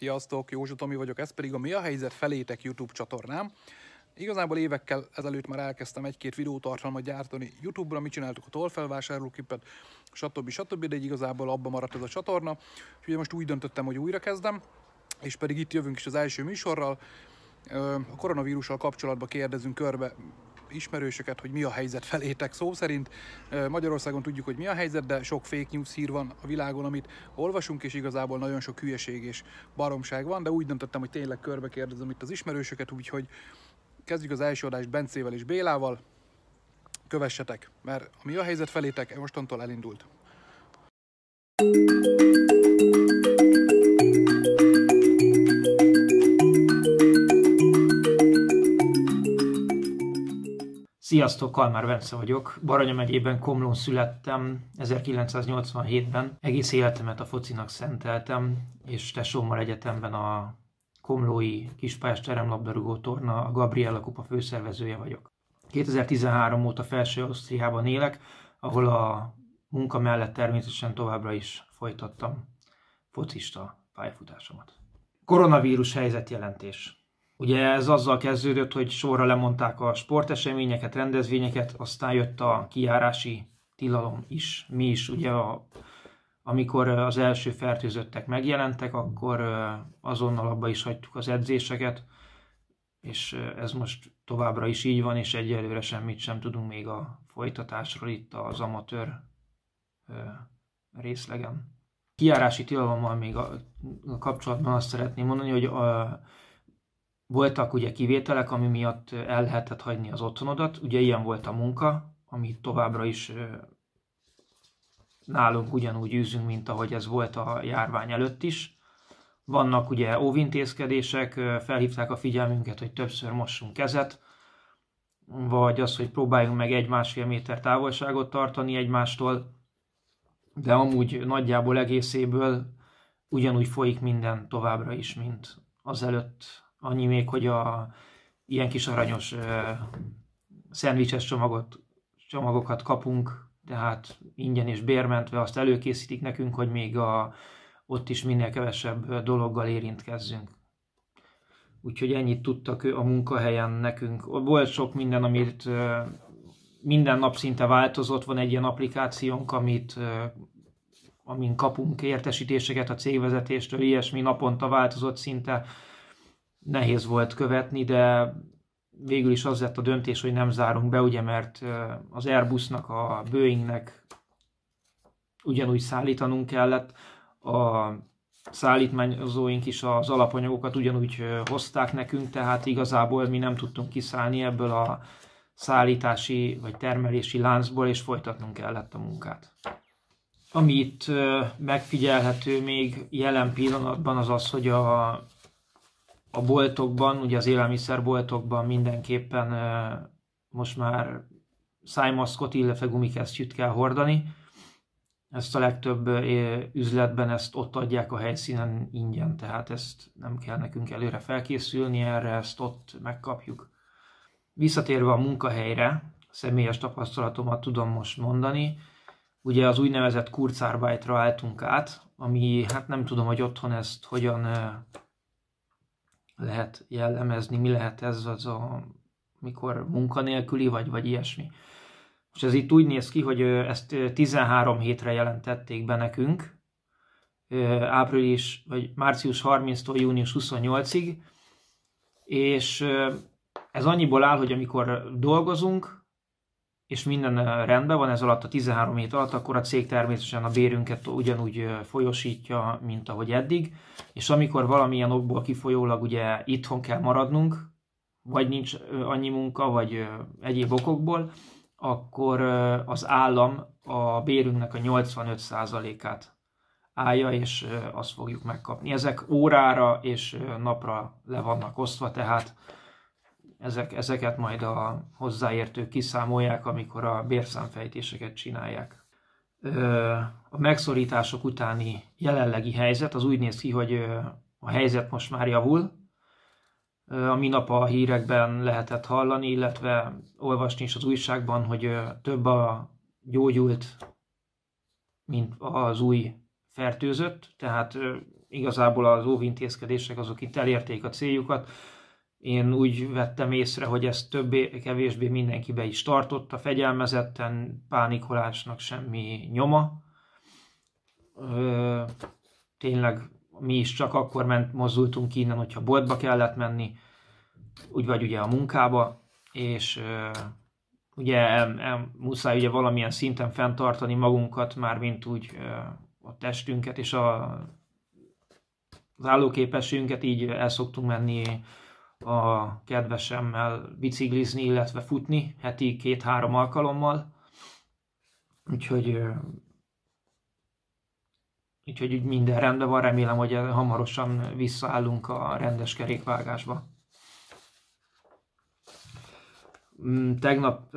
Sziasztok, Józsu Tomi vagyok, ez pedig a Mi a helyzet felétek YouTube csatornám. Igazából évekkel ezelőtt már elkezdtem egy-két videótartalmat gyártani YouTube-ra, mit csináltuk a tolfelvásárlóképet, stb. stb. de így igazából abban maradt ez a csatorna. Ugye most úgy döntöttem, hogy újra kezdem, és pedig itt jövünk is az első műsorral. A koronavírussal kapcsolatban kérdezünk körbe ismerősöket, hogy mi a helyzet felétek szó szerint. Magyarországon tudjuk, hogy mi a helyzet, de sok fake news hír van a világon, amit olvasunk, és igazából nagyon sok hülyeség és baromság van, de úgy döntöttem, hogy tényleg körbe kérdezem itt az ismerősöket, úgyhogy kezdjük az első adást Bencével és Bélával. Kövessetek, mert mi a helyzet felétek, mostantól elindult. thank you Sziasztok, Kalmár Vence vagyok. Baranya megyében Komlón születtem 1987-ben. Egész életemet a focinak szenteltem, és tesómmal egyetemben a Komlói Kispályás teremlabdarúgó torna, a Gabriella Kupa főszervezője vagyok. 2013 óta felső Ausztriában élek, ahol a munka mellett természetesen továbbra is folytattam focista pályafutásomat. Koronavírus helyzetjelentés. Ugye ez azzal kezdődött, hogy sorra lemondták a sporteseményeket, rendezvényeket, aztán jött a kiárási tilalom is. Mi is ugye a, amikor az első fertőzöttek megjelentek, akkor azonnal abba is hagytuk az edzéseket, és ez most továbbra is így van, és egyelőre semmit sem tudunk még a folytatásról itt az amatőr részlegen. Kiárási tilalommal még a, a kapcsolatban azt szeretném mondani, hogy a, voltak ugye kivételek, ami miatt el lehetett hagyni az otthonodat. Ugye ilyen volt a munka, amit továbbra is nálunk ugyanúgy űzünk, mint ahogy ez volt a járvány előtt is. Vannak ugye óvintézkedések, felhívták a figyelmünket, hogy többször mossunk kezet, vagy az, hogy próbáljunk meg egy-másfél méter távolságot tartani egymástól, de amúgy nagyjából egészéből ugyanúgy folyik minden továbbra is, mint az előtt Annyi még, hogy a ilyen kis aranyos ö, szendvicses csomagot, csomagokat kapunk, tehát ingyen és bérmentve azt előkészítik nekünk, hogy még a, ott is minél kevesebb dologgal érintkezzünk. Úgyhogy ennyit tudtak a munkahelyen nekünk. Volt sok minden, amit minden nap szinte változott. Van egy ilyen applikációnk, amit, amin kapunk értesítéseket a cégvezetéstől, ilyesmi naponta változott szinte nehéz volt követni, de végül is az lett a döntés, hogy nem zárunk be, ugye, mert az Airbusnak, a Boeingnek ugyanúgy szállítanunk kellett, a szállítmányozóink is az alapanyagokat ugyanúgy hozták nekünk, tehát igazából mi nem tudtunk kiszállni ebből a szállítási vagy termelési láncból, és folytatnunk kellett a munkát. Amit megfigyelhető még jelen pillanatban az az, hogy a a boltokban, ugye az élelmiszerboltokban mindenképpen most már szájmaszkot, illetve gumikesztyűt kell hordani. Ezt a legtöbb üzletben ezt ott adják a helyszínen ingyen, tehát ezt nem kell nekünk előre felkészülni, erre ezt ott megkapjuk. Visszatérve a munkahelyre, személyes tapasztalatomat tudom most mondani, ugye az úgynevezett Kurzarbeitra álltunk át, ami hát nem tudom, hogy otthon ezt hogyan lehet jellemezni, mi lehet ez az a, mikor munkanélküli vagy, vagy ilyesmi. Most ez itt úgy néz ki, hogy ezt 13 hétre jelentették be nekünk, április, vagy március 30-tól június 28-ig, és ez annyiból áll, hogy amikor dolgozunk, és minden rendben van ez alatt a 13 hét alatt, akkor a cég természetesen a bérünket ugyanúgy folyosítja, mint ahogy eddig, és amikor valamilyen okból kifolyólag ugye itthon kell maradnunk, vagy nincs annyi munka, vagy egyéb okokból, akkor az állam a bérünknek a 85%-át állja, és azt fogjuk megkapni. Ezek órára és napra le vannak osztva, tehát ezek, ezeket majd a hozzáértők kiszámolják, amikor a bérszámfejtéseket csinálják. A megszorítások utáni jelenlegi helyzet az úgy néz ki, hogy a helyzet most már javul. A minap a hírekben lehetett hallani, illetve olvasni is az újságban, hogy több a gyógyult, mint az új fertőzött, tehát igazából az óvintézkedések azok itt elérték a céljukat én úgy vettem észre, hogy ezt többé-kevésbé mindenki be is tartotta, fegyelmezetten, pánikolásnak semmi nyoma. Ö, tényleg mi is csak akkor ment, mozdultunk ki innen, hogyha boltba kellett menni, úgy vagy ugye a munkába, és ö, ugye el, el, muszáj ugye valamilyen szinten fenntartani magunkat, már mint úgy ö, a testünket és a, az állóképességünket, így el szoktunk menni a kedvesemmel biciklizni, illetve futni heti két-három alkalommal. Úgyhogy, úgyhogy úgy minden rendben van, remélem, hogy hamarosan visszaállunk a rendes kerékvágásba. Mm, tegnap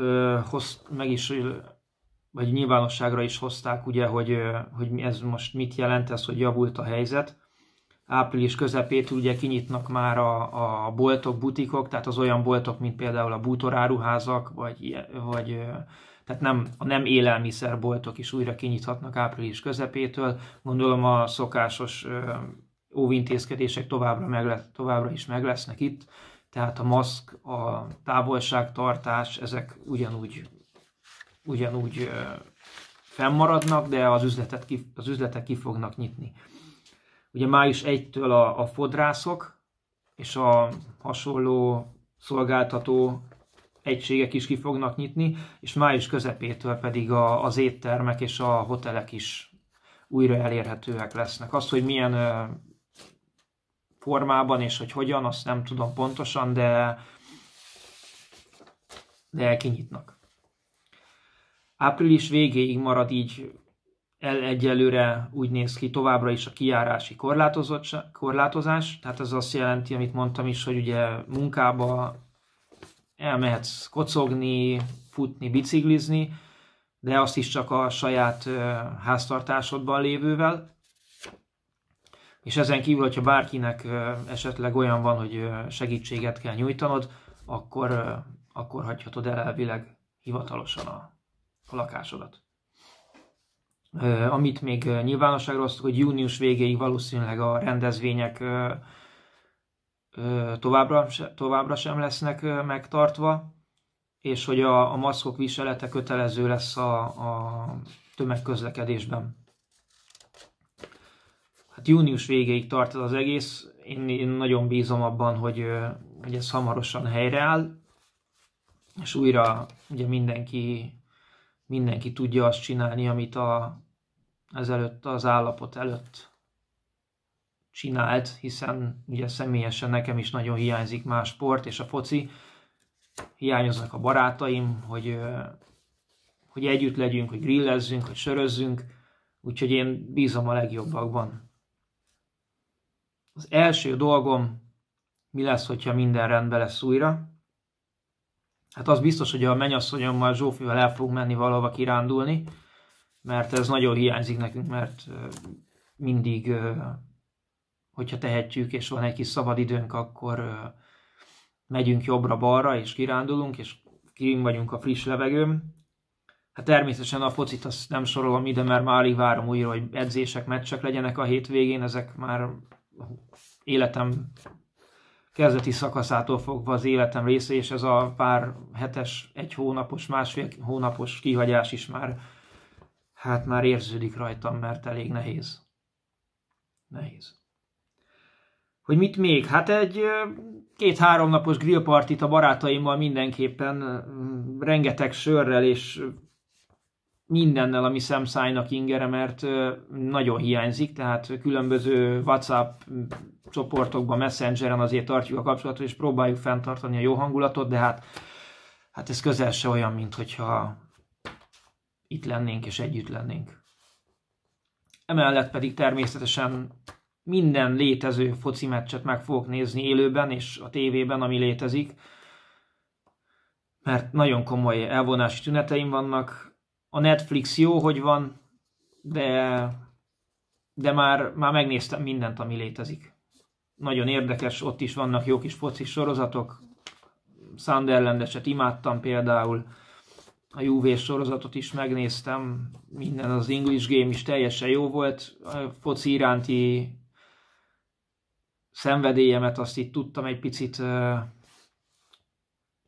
hoz, meg is, vagy nyilvánosságra is hozták, ugye, hogy, hogy ez most mit jelent ez, hogy javult a helyzet április közepétől ugye kinyitnak már a, a boltok, butikok, tehát az olyan boltok, mint például a bútoráruházak, vagy, vagy tehát nem, a nem élelmiszerboltok is újra kinyithatnak április közepétől. Gondolom a szokásos óvintézkedések továbbra, meg, továbbra is meg lesznek itt, tehát a maszk, a távolságtartás, ezek ugyanúgy, ugyanúgy fennmaradnak, de az, üzletet, az üzletek ki fognak nyitni. Ugye május 1-től a, a fodrászok és a hasonló szolgáltató egységek is ki fognak nyitni, és május közepétől pedig a, az éttermek és a hotelek is újra elérhetőek lesznek. Az, hogy milyen ö, formában és hogy hogyan, azt nem tudom pontosan, de, de kinyitnak. Április végéig marad így el egyelőre úgy néz ki továbbra is a kijárási korlátozás, tehát ez azt jelenti, amit mondtam is, hogy ugye munkába elmehetsz kocogni, futni, biciklizni, de azt is csak a saját háztartásodban lévővel. És ezen kívül, hogyha bárkinek esetleg olyan van, hogy segítséget kell nyújtanod, akkor, akkor hagyhatod el elvileg hivatalosan a, a lakásodat amit még nyilvánosságra hoztuk, hogy június végéig valószínűleg a rendezvények továbbra, továbbra sem lesznek megtartva, és hogy a, a maszkok viselete kötelező lesz a, a tömegközlekedésben. Hát június végéig tart ez az egész, én, én nagyon bízom abban, hogy, hogy ez hamarosan helyreáll, és újra ugye mindenki, mindenki tudja azt csinálni, amit a, ezelőtt az állapot előtt csinált, hiszen ugye személyesen nekem is nagyon hiányzik más sport és a foci, hiányoznak a barátaim, hogy, hogy együtt legyünk, hogy grillezzünk, hogy sörözzünk, úgyhogy én bízom a legjobbakban. Az első dolgom, mi lesz, hogyha minden rendben lesz újra? Hát az biztos, hogy a mennyasszonyommal, Zsófival el fogunk menni valahova kirándulni, mert ez nagyon hiányzik nekünk, mert mindig, hogyha tehetjük, és van egy kis szabadidőnk, akkor megyünk jobbra-balra, és kirándulunk, és kim vagyunk a friss levegőn. Hát természetesen a focit azt nem sorolom ide, mert már alig várom újra, hogy edzések, meccsek legyenek a hétvégén, ezek már életem kezdeti szakaszától fogva az életem része, és ez a pár hetes, egy hónapos, másfél hónapos kihagyás is már hát már érződik rajtam, mert elég nehéz. Nehéz. Hogy mit még? Hát egy két-három napos grillpartit a barátaimmal mindenképpen, rengeteg sörrel és mindennel, ami szemszájnak ingere, mert nagyon hiányzik, tehát különböző WhatsApp csoportokban, Messengeren azért tartjuk a kapcsolatot, és próbáljuk fenntartani a jó hangulatot, de hát, hát ez közel se olyan, mint hogyha itt lennénk és együtt lennénk. Emellett pedig természetesen minden létező foci meccset meg fogok nézni élőben és a tévében, ami létezik, mert nagyon komoly elvonási tüneteim vannak. A Netflix jó, hogy van, de, de már, már megnéztem mindent, ami létezik. Nagyon érdekes, ott is vannak jó kis foci sorozatok. Sunderlandeset imádtam például, a UV sorozatot is megnéztem, minden az English Game is teljesen jó volt, a foci iránti szenvedélyemet azt itt tudtam egy picit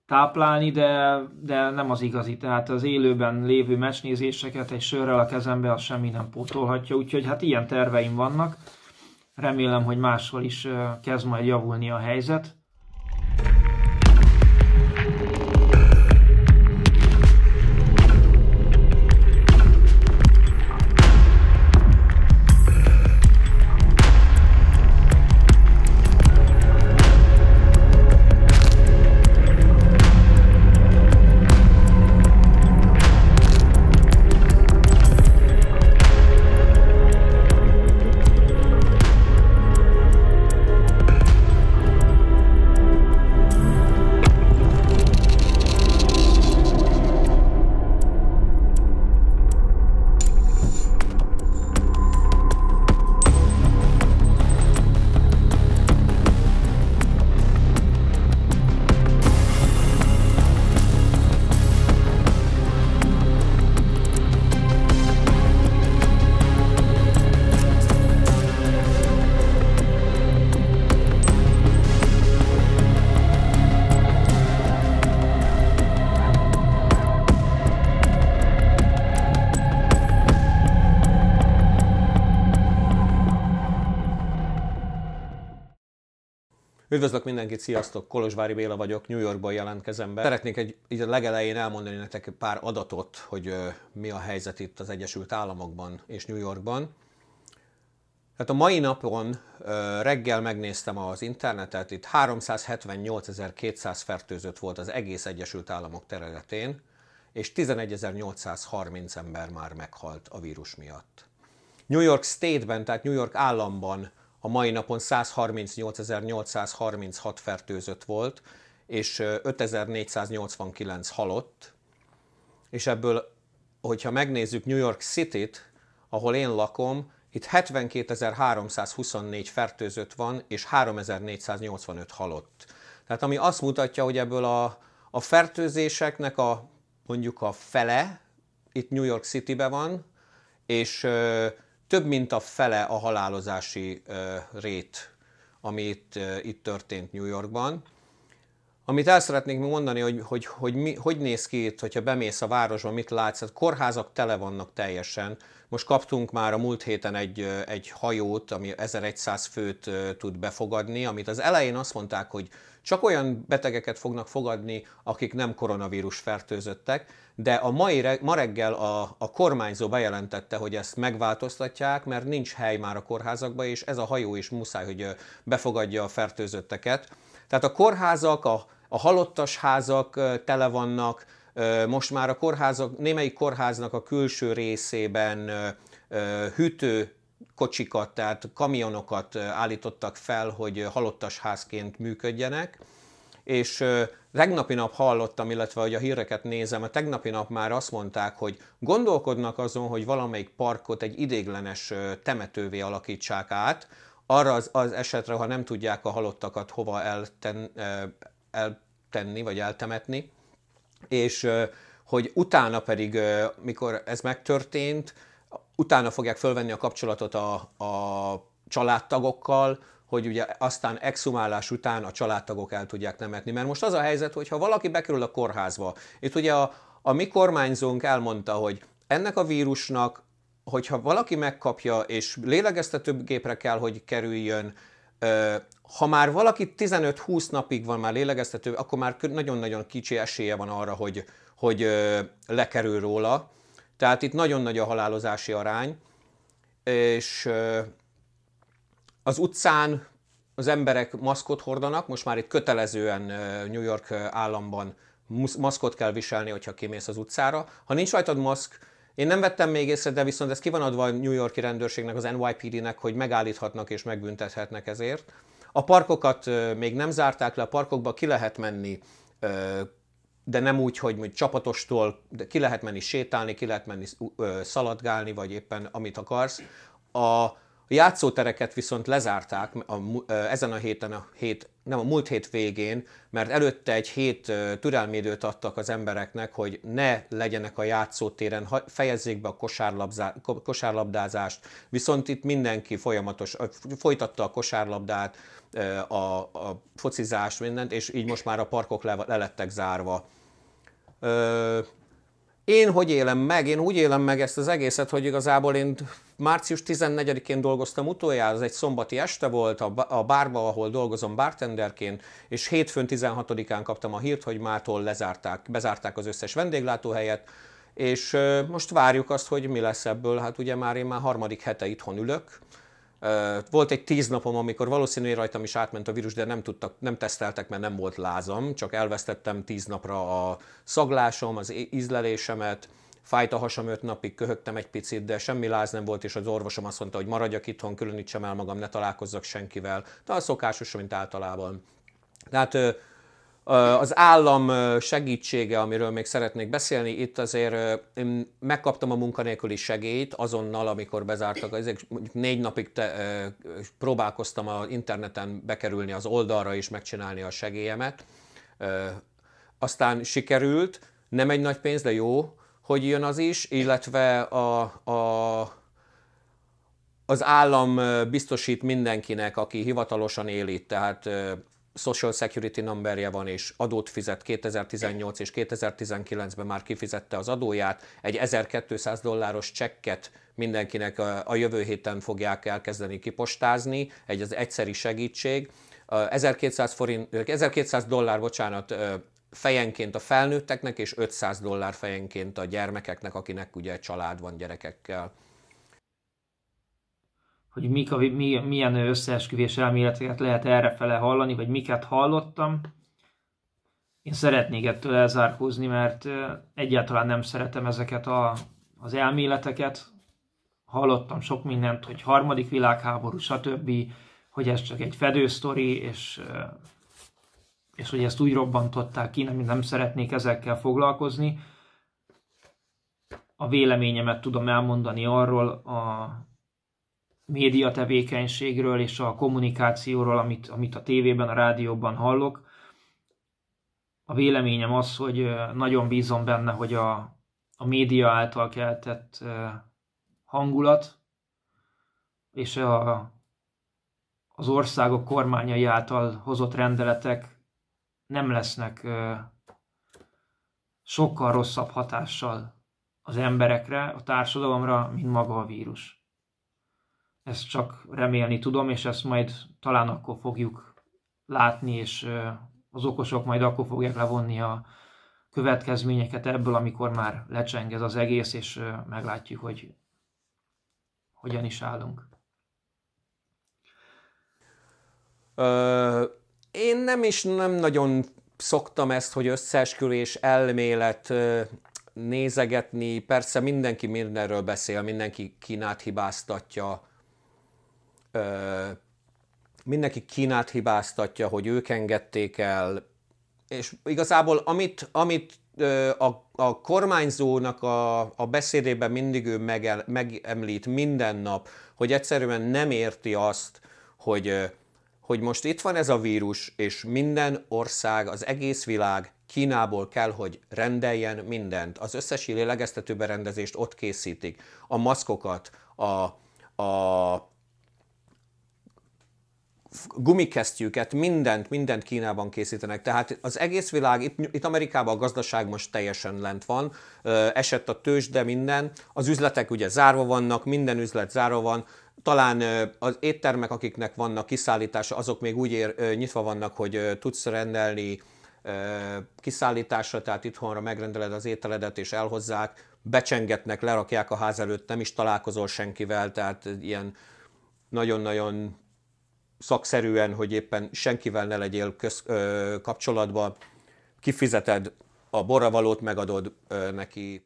táplálni, de, de nem az igazi. Tehát az élőben lévő meccsnézéseket egy sörrel a kezembe az semmi nem pótolhatja, úgyhogy hát ilyen terveim vannak. Remélem, hogy máshol is kezd majd javulni a helyzet. Üdvözlök mindenkit, sziasztok! Kolozsvári Béla vagyok, New Yorkból jelentkezem be. Szeretnék egy, így a legelején elmondani nektek pár adatot, hogy ö, mi a helyzet itt az Egyesült Államokban és New Yorkban. Hát a mai napon ö, reggel megnéztem az internetet, itt 378.200 fertőzött volt az egész Egyesült Államok területén, és 11.830 ember már meghalt a vírus miatt. New York State-ben, tehát New York államban a mai napon 138.836 fertőzött volt, és 5489 halott, és ebből, hogyha megnézzük New York City-t, ahol én lakom, itt 72.324 fertőzött van, és 3485 halott. Tehát ami azt mutatja, hogy ebből a, a fertőzéseknek a mondjuk a fele itt New York city ben van, és több mint a fele a halálozási rét, amit itt történt New Yorkban. Amit el szeretnék mondani, hogy, hogy, hogy, mi, hogy néz ki itt, hogyha bemész a városba, mit látsz, hát kórházak tele vannak teljesen, most kaptunk már a múlt héten egy, egy hajót, ami 1100 főt tud befogadni, amit az elején azt mondták, hogy csak olyan betegeket fognak fogadni, akik nem koronavírus fertőzöttek, de a mai reg- ma reggel a, a kormányzó bejelentette, hogy ezt megváltoztatják, mert nincs hely már a kórházakba, és ez a hajó is muszáj, hogy befogadja a fertőzötteket. Tehát a kórházak, a, a halottas házak tele vannak, most már a kórházak, némelyik kórháznak a külső részében hűtő kocsikat, tehát kamionokat állítottak fel, hogy halottas házként működjenek, és tegnapi nap hallottam, illetve hogy a híreket nézem, a tegnapi nap már azt mondták, hogy gondolkodnak azon, hogy valamelyik parkot egy idéglenes temetővé alakítsák át, arra az, az esetre, ha nem tudják a halottakat hova elten, eltenni, vagy eltemetni, és hogy utána pedig, mikor ez megtörtént, utána fogják fölvenni a kapcsolatot a, a családtagokkal, hogy ugye aztán exhumálás után a családtagok el tudják nemetni. Mert most az a helyzet, hogy ha valaki bekerül a kórházba, itt ugye a, a mi kormányzónk elmondta, hogy ennek a vírusnak, hogyha valaki megkapja és lélegeztetőgépre kell, hogy kerüljön, ha már valaki 15-20 napig van már lélegeztető, akkor már nagyon-nagyon kicsi esélye van arra, hogy, hogy lekerül róla. Tehát itt nagyon nagy a halálozási arány, és az utcán az emberek maszkot hordanak, most már itt kötelezően New York államban maszkot kell viselni, hogyha kimész az utcára. Ha nincs rajtad maszk, én nem vettem még észre, de viszont ez ki van adva a New Yorki rendőrségnek, az NYPD-nek, hogy megállíthatnak és megbüntethetnek ezért. A parkokat még nem zárták le, a parkokba ki lehet menni, de nem úgy, hogy mondjuk csapatostól, de ki lehet menni sétálni, ki lehet menni szaladgálni, vagy éppen amit akarsz. A, a játszótereket viszont lezárták a, ezen a héten, a hét, nem a múlt hét végén, mert előtte egy hét türelmi időt adtak az embereknek, hogy ne legyenek a játszótéren, fejezzék be a kosárlabdázást, viszont itt mindenki folyamatos, folytatta a kosárlabdát, a, a focizást, mindent, és így most már a parkok le, le lettek zárva. Ö, én hogy élem meg? Én úgy élem meg ezt az egészet, hogy igazából én március 14-én dolgoztam utoljára, ez egy szombati este volt a bárba, ahol dolgozom bartenderként, és hétfőn 16-án kaptam a hírt, hogy mától lezárták, bezárták az összes vendéglátóhelyet, és most várjuk azt, hogy mi lesz ebből. Hát ugye már én már harmadik hete itthon ülök, volt egy tíz napom, amikor valószínűleg rajtam is átment a vírus, de nem, tudtak, nem teszteltek, mert nem volt lázam, csak elvesztettem tíz napra a szaglásom, az ízlelésemet, fájt a hasam öt napig, köhögtem egy picit, de semmi láz nem volt, és az orvosom azt mondta, hogy maradjak itthon, különítsem el magam, ne találkozzak senkivel. De a szokásos, mint általában. Tehát az állam segítsége, amiről még szeretnék beszélni, itt azért én megkaptam a munkanélküli segélyt azonnal, amikor bezártak, ezek négy napig te, próbálkoztam az interneten bekerülni az oldalra és megcsinálni a segélyemet. Aztán sikerült, nem egy nagy pénz, de jó, hogy jön az is, illetve a, a az állam biztosít mindenkinek, aki hivatalosan él itt, tehát social security numberje van, és adót fizet 2018 és 2019-ben már kifizette az adóját, egy 1200 dolláros csekket mindenkinek a, jövő héten fogják elkezdeni kipostázni, egy az egyszeri segítség, 1200, forint, 1200 dollár, bocsánat, fejenként a felnőtteknek, és 500 dollár fejenként a gyermekeknek, akinek ugye család van gyerekekkel hogy mik a, mi, milyen összeesküvés elméleteket lehet errefele hallani, vagy miket hallottam. Én szeretnék ettől elzárkózni, mert egyáltalán nem szeretem ezeket a, az elméleteket. Hallottam sok mindent, hogy harmadik világháború, stb., hogy ez csak egy fedősztori, és, és hogy ezt úgy robbantották ki, nem, nem szeretnék ezekkel foglalkozni. A véleményemet tudom elmondani arról a média tevékenységről és a kommunikációról, amit, amit a tévében, a rádióban hallok. A véleményem az, hogy nagyon bízom benne, hogy a, a média által keltett hangulat és a, az országok kormányai által hozott rendeletek nem lesznek sokkal rosszabb hatással az emberekre, a társadalomra, mint maga a vírus. Ezt csak remélni tudom, és ezt majd talán akkor fogjuk látni, és az okosok majd akkor fogják levonni a következményeket ebből, amikor már lecseng ez az egész, és meglátjuk, hogy hogyan is állunk. Ö, én nem is nem nagyon szoktam ezt, hogy összeesküvés elmélet nézegetni. Persze mindenki mindenről beszél, mindenki Kínát hibáztatja, mindenki Kínát hibáztatja, hogy ők engedték el, és igazából amit, amit a, a kormányzónak a, a beszédében mindig ő megel, megemlít minden nap, hogy egyszerűen nem érti azt, hogy, hogy most itt van ez a vírus, és minden ország, az egész világ Kínából kell, hogy rendeljen mindent. Az összes lélegeztető berendezést ott készítik, a maszkokat, a, a gumikesztyűket, mindent, mindent Kínában készítenek. Tehát az egész világ, itt, itt Amerikában a gazdaság most teljesen lent van, esett a tőzs, de minden. Az üzletek ugye zárva vannak, minden üzlet zárva van, talán az éttermek, akiknek vannak kiszállítása, azok még úgy ér, nyitva vannak, hogy tudsz rendelni kiszállításra, tehát itthonra megrendeled az ételedet és elhozzák, becsengetnek, lerakják a ház előtt, nem is találkozol senkivel, tehát ilyen nagyon-nagyon szakszerűen, hogy éppen senkivel ne legyél köz, ö, kapcsolatban, kifizeted a borravalót, megadod ö, neki.